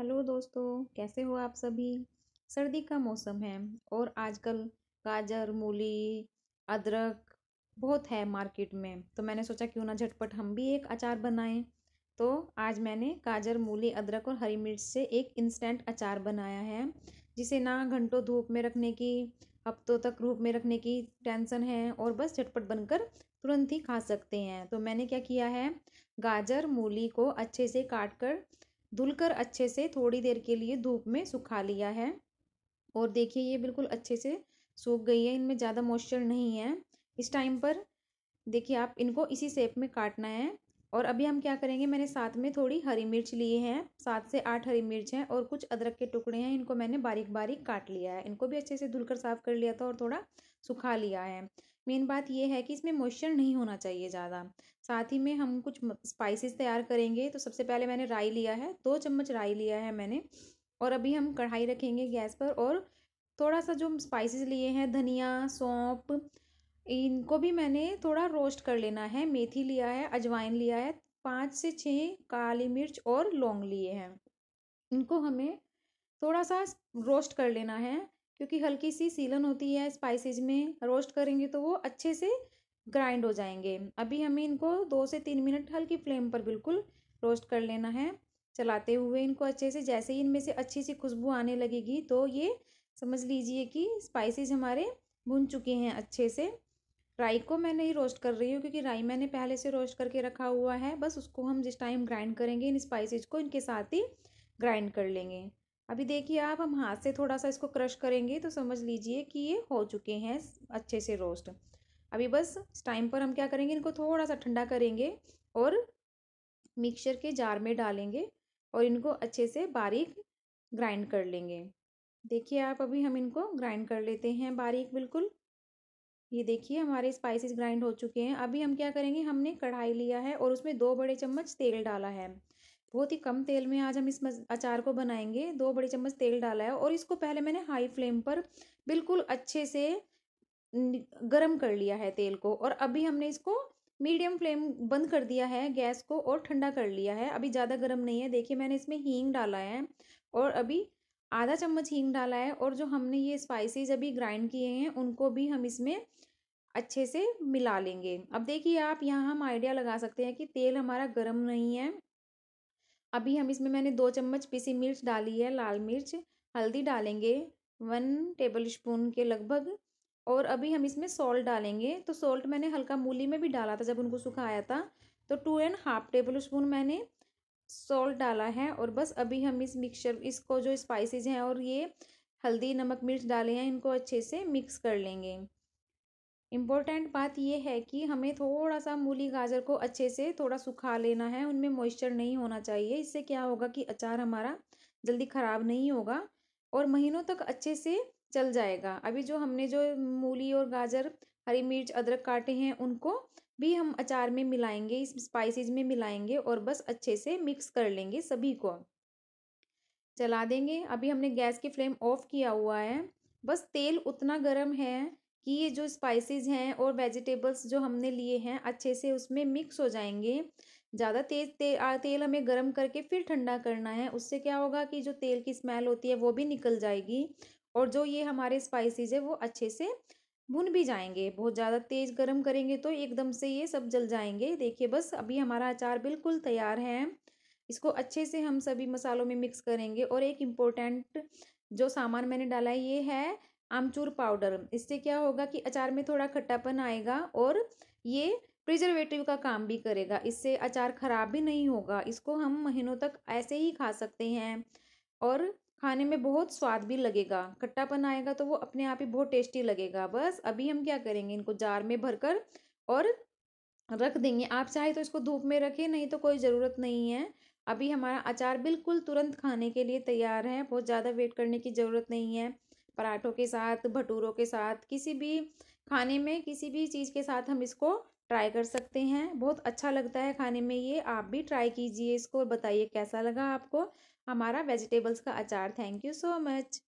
hello दोस्तों कैसे हो आप सभी सर्दी का मौसम है और आजकल गाजर मूली अदरक बहुत है मार्केट में तो मैंने सोचा क्यों ना झटपट हम भी एक अचार बनाएं तो आज मैंने गाजर मूली अदरक और हरी मिर्च से एक इंस्टेंट अचार बनाया है जिसे ना घंटों धूप में रखने की हफ्तों तक धूप में रखने की टेंशन है और बस झटपट बनकर तुरंत ही खा सकते हैं तो मैंने क्या किया है गाजर मूली को अच्छे से काट कर धुलकर अच्छे से थोड़ी देर के लिए धूप में सुखा लिया है और देखिए ये बिल्कुल अच्छे से सूख गई है इनमें ज़्यादा मॉइस्चर नहीं है इस टाइम पर देखिए आप इनको इसी सेप में काटना है और अभी हम क्या करेंगे मैंने साथ में थोड़ी हरी मिर्च लिए हैं सात से आठ हरी मिर्च हैं और कुछ अदरक के टुकड़े हैं इनको मैंने बारीक बारीक काट लिया है इनको भी अच्छे से धुलकर साफ़ कर लिया था और थोड़ा सुखा लिया है मेन बात ये है कि इसमें मॉइस्चर नहीं होना चाहिए ज़्यादा साथ ही में हम कुछ स्पाइसेस तैयार करेंगे तो सबसे पहले मैंने राई लिया है दो चम्मच राई लिया है मैंने और अभी हम कढ़ाई रखेंगे गैस पर और थोड़ा सा जो स्पाइसेस लिए हैं धनिया सौंप इनको भी मैंने थोड़ा रोस्ट कर लेना है मेथी लिया है अजवाइन लिया है पाँच से छः काली मिर्च और लौंग लिए हैं इनको हमें थोड़ा सा रोस्ट कर लेना है क्योंकि हल्की सी सीलन होती है स्पाइसेज में रोस्ट करेंगे तो वो अच्छे से ग्राइंड हो जाएंगे अभी हमें इनको दो से तीन मिनट हल्की फ्लेम पर बिल्कुल रोस्ट कर लेना है चलाते हुए इनको अच्छे से जैसे ही इनमें से अच्छी सी खुशबू आने लगेगी तो ये समझ लीजिए कि स्पाइसेज हमारे भुन चुके हैं अच्छे से राई को मैं नहीं रोस्ट कर रही हूँ क्योंकि राई मैंने पहले से रोस्ट करके रखा हुआ है बस उसको हम जिस टाइम ग्राइंड करेंगे इन स्पाइसेज को इनके साथ ही ग्राइंड कर लेंगे अभी देखिए आप हम हाथ से थोड़ा सा इसको क्रश करेंगे तो समझ लीजिए कि ये हो चुके हैं अच्छे से रोस्ट अभी बस इस टाइम पर हम क्या करेंगे इनको थोड़ा सा ठंडा करेंगे और मिक्सचर के जार में डालेंगे और इनको अच्छे से बारीक ग्राइंड कर लेंगे देखिए आप अभी हम इनको ग्राइंड कर लेते हैं बारीक बिल्कुल ये देखिए हमारे स्पाइसेस ग्राइंड हो चुके हैं अभी हम क्या करेंगे हमने कढ़ाई लिया है और उसमें दो बड़े चम्मच तेल डाला है बहुत ही कम तेल में आज हम इस अचार को बनाएंगे दो बड़ी चम्मच तेल डाला है और इसको पहले मैंने हाई फ्लेम पर बिल्कुल अच्छे से गरम कर लिया है तेल को और अभी हमने इसको मीडियम फ्लेम बंद कर दिया है गैस को और ठंडा कर लिया है अभी ज़्यादा गर्म नहीं है देखिए मैंने इसमें हींग डाला है और अभी आधा चम्मच हींग डाला है और जो हमने ये स्पाइसेस अभी ग्राइंड किए हैं उनको भी हम इसमें अच्छे से मिला लेंगे अब देखिए आप यहाँ हम आइडिया लगा सकते हैं कि तेल हमारा गर्म नहीं है अभी हम इसमें मैंने दो चम्मच पीसी मिर्च डाली है लाल मिर्च हल्दी डालेंगे वन टेबल स्पून के लगभग और अभी हम इसमें सॉल्ट डालेंगे तो सॉल्ट मैंने हल्का मूली में भी डाला था जब उनको सुखाया था तो two and half tablespoon मैंने सॉल्ट डाला है और बस अभी हम इस मिक्सचर इसको जो स्पाइसेस हैं और ये हल्दी नमक मिर्च डाले हैं इनको अच्छे से मिक्स कर लेंगे इम्पोर्टेंट बात ये है कि हमें थोड़ा सा मूली गाजर को अच्छे से थोड़ा सुखा लेना है उनमें मॉइस्चर नहीं होना चाहिए इससे क्या होगा कि अचार हमारा जल्दी ख़राब नहीं होगा और महीनों तक अच्छे से चल जाएगा अभी जो हमने जो मूली और गाजर हरी मिर्च अदरक काटे हैं उनको भी हम अचार में मिलाएंगे इस स्पाइसेस में मिलाएंगे और बस अच्छे से मिक्स कर लेंगे सभी को चला देंगे अभी हमने गैस की फ्लेम ऑफ किया हुआ है बस तेल उतना गर्म है कि ये जो स्पाइसेस हैं और वेजिटेबल्स जो हमने लिए हैं अच्छे से उसमें मिक्स हो जाएंगे ज़्यादा तेज ते, तेल हमें गर्म करके फिर ठंडा करना है उससे क्या होगा कि जो तेल की स्मेल होती है वो भी निकल जाएगी और जो ये हमारे स्पाइसेस है वो अच्छे से भुन भी जाएंगे बहुत ज़्यादा तेज़ गरम करेंगे तो एकदम से ये सब जल जाएंगे देखिए बस अभी हमारा अचार बिल्कुल तैयार है इसको अच्छे से हम सभी मसालों में मिक्स करेंगे और एक इम्पोर्टेंट जो सामान मैंने डाला है ये है आमचूर पाउडर इससे क्या होगा कि अचार में थोड़ा खट्टापन आएगा और ये प्रिजर्वेटिव का काम भी करेगा इससे अचार ख़राब भी नहीं होगा इसको हम महीनों तक ऐसे ही खा सकते हैं और खाने में बहुत स्वाद भी लगेगा खट्टापन आएगा तो वो अपने आप ही बहुत टेस्टी लगेगा बस अभी हम क्या करेंगे इनको जार में भरकर और रख देंगे आप चाहे तो इसको धूप में रखें नहीं तो कोई ज़रूरत नहीं है अभी हमारा अचार बिल्कुल तुरंत खाने के लिए तैयार है बहुत ज़्यादा वेट करने की ज़रूरत नहीं है पराठों के साथ भटूरों के साथ किसी भी खाने में किसी भी चीज़ के साथ हम इसको ट्राई कर सकते हैं बहुत अच्छा लगता है खाने में ये आप भी ट्राई कीजिए इसको बताइए कैसा लगा आपको हमारा वेजिटेबल्स का अचार थैंक यू सो मच